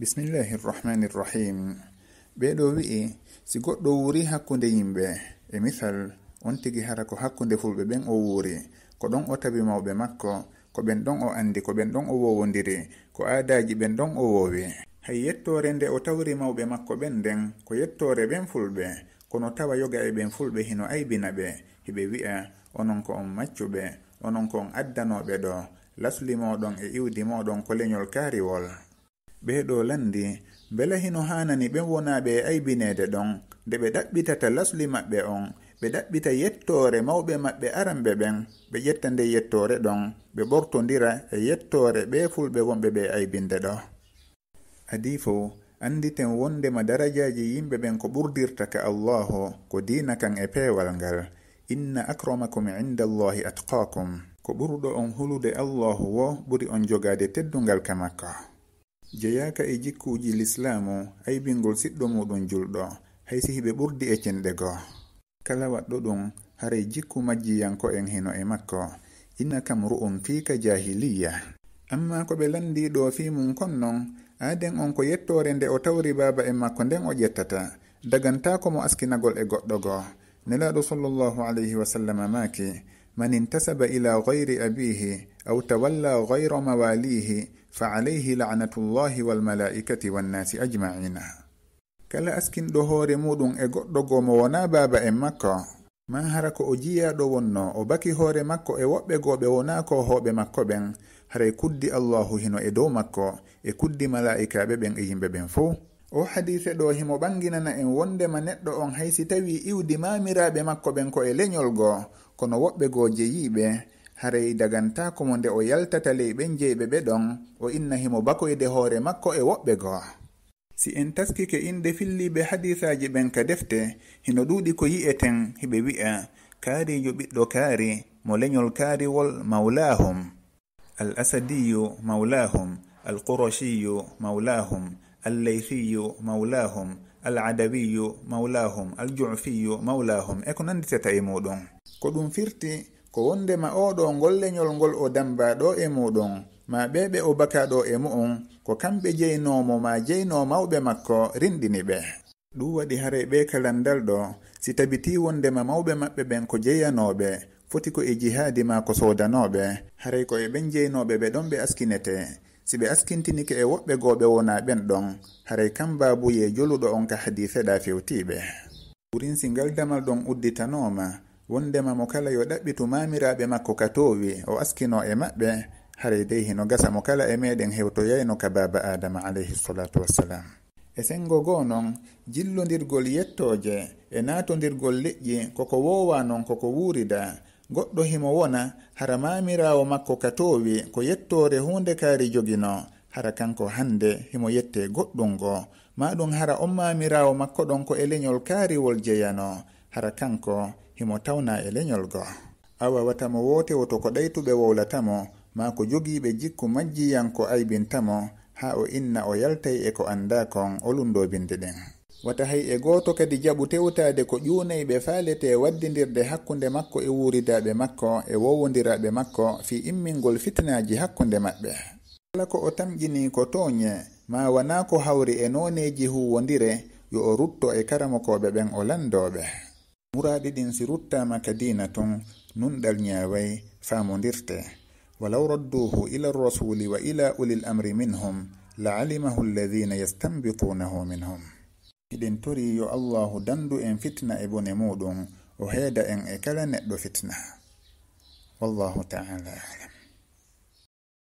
bisimillahi rrahmani rrahim ɓeɗo wi'i si goɗɗo wuri hakkunde yimɓe e misal on tigi hara ko hakkunde fulɓe ɓen o wuri ko ɗon o tabi mawɓe makko ko ɓen ɗon o andi ko ɓen ɗon o wowondiri ko aadaji ɓen ɗon o wowi hay yettore nde o tawri mawɓe makko ɓen nden ko yettore ɓen fulɓe kono tawa yoga e ɓen fulɓe hino aybina ɓe hiɓe wi'a onon ko on maccuɓe onon ko on addanoɓe ɗo lasli moɗon e iwdi moɗon ko leñol kaariwol ɓe ɗo landi bela hino hanani ɓe wonaɓe e aybinede ɗon nde ɓe ɗaɓɓitata lasli maɓɓe on ɓe ɗaɓɓita yettore mawɓe maɓɓe aranɓe ɓen ɓe ƴetta nde yettore ɗon ɓe ɓortodira e yettore ɓe fulɓe wonɓe ɓe aybinde ɗo adi fow anditen wondema darajaji yimɓe ɓen ko ɓurdirta ka allahu ko dina kan e pewal ngal inna acromacum inda allahi atqakum ko ɓurɗo on hulude allahu wo ɓuri on jogade teddungal ka makka jeyaka e jikkuji l'islamu aybingol siɗɗo muɗum julɗo hay sihiɓe ɓurdi e cenɗego kala waɗɗo ɗum haray jikku majjiyanko en heno e makko inna kam ru'um fiika jahiliya amma ko ɓe landiɗo fi mum kon non aaden on ko yettore nde o tawri baaba en makko nden o ƴettata daganta ko mo askinagol e goɗɗo go nelaɗo sallllahu alayhi wa sallama maki man intasaba ila gayri abihi aw tawalla gayro mawalihi fa alayhi lanatullahi walmalaikati wannasi ajmaina kala askinɗo hoore muɗum e goɗɗo goo mo wona baaba en makko ma hara ko o jiyaɗo wonno o baki hoore makko e woɓɓe gooɓe wona ko hooɓe makko ɓen haray e kuddi allahu hino e dow makko e kuddi malaikaɓe ɓen e yimɓe ɓen fo o hadise ɗo himo ɓanginana en wondema neɗɗo on haysi tawi iwdi mamiraɓe makko ɓen ko e leñol goo kono woɓɓe goo jeyiɓe haray daganta ko mo nde o yaltata ley ɓen jeyɓe ɓe ɗon o inna himo bakoyde hoore makko e woɓɓe goo si en taskike inde filliɓe hadisaji ɓen ka defte hino ɗuuɗi ko yi'eten hiɓe wi'a kaarijo ɓiɗɗo kaari mo leñol kaariwol mawlahum al asadiyu mawlahum al qurashiyu mawlahum al leythiyu mawlahum al adawiyu mawlahum al jufiyu mawlahum e ko nanditata e muɗum ko ɗum firti ko wondema oɗo ngol leñol ngol o dambaɗo e muɗum ma ɓe ɓe o bakaɗo e mu'um ko kamɓe jeynomo ma jeyno mawɓe makko rinɗini ɓe ɗum waɗi hare ɓe kalandal ɗo si tabiti wondema mawɓe maɓɓe ɓen ko jeyanoɓe foti ko e jihaadi ma ko sodanoɓe haray ko e ɓen jeynoɓe ɓe ɗon ɓe askinete si ɓe askintinike e woɓɓe goɓe wona ɓen ɗon haray kam babuye joluɗo on ka hadiseɗa fewtiɓe ɓurinsi ngal damal ɗon udditanoma wondema mo kala yo ɗaɓɓitu mamiraɓe makko ka towi o askino e maɓɓe haray dey hino gasa mo kala e meɗen hewtoyayno ka baba adama alayhi salatu wassalam e sengo goo non jillodirgol yettooje e naatodirgol leƴƴi koko wowa non koko wurida goɗɗo himo wona hara mamirawo makko ka towi ko yettore hunde kaari jogino hara kanko hande himo yette goɗɗum go ma hara on mamirawo makko ɗon ko e leñol kaariwol jeyano hara kanko himo tawna e leñol go a wawatamo wote woto ko ɗaytuɓe wowlatamo ma ko jogiiɓe jikku majjiyanko aybintamo haa o inna o yaltay e ko annda kon o lundobinde ɗen wata hay e gooto kadi jaɓu tewtaade ko ƴuunay ɓe faalete waddindirde hakkunde makko e wuuridaaɓe makko e wowodiraaɓe makko fi immingol fitnaaji hakkunde maɓɓe kala ko o tamƴini ko tooñe ma wanaa ko hawri e nooneeji huwondire yo o rutto e karamokooɓe ɓen o landooɓe Muraaɗiɗin siruttama Kadiina ton, nunɗal nyaaway, faamondirtee. ولو ردوه إلى الرسول وإلى أولي الأمر منهم لعلمه الذين يستنبطونه منهم إذن تري يو الله دندو إن فتنة ابن مودون وهيدا إن إكلا نأدو فتنة والله تعالى أعلم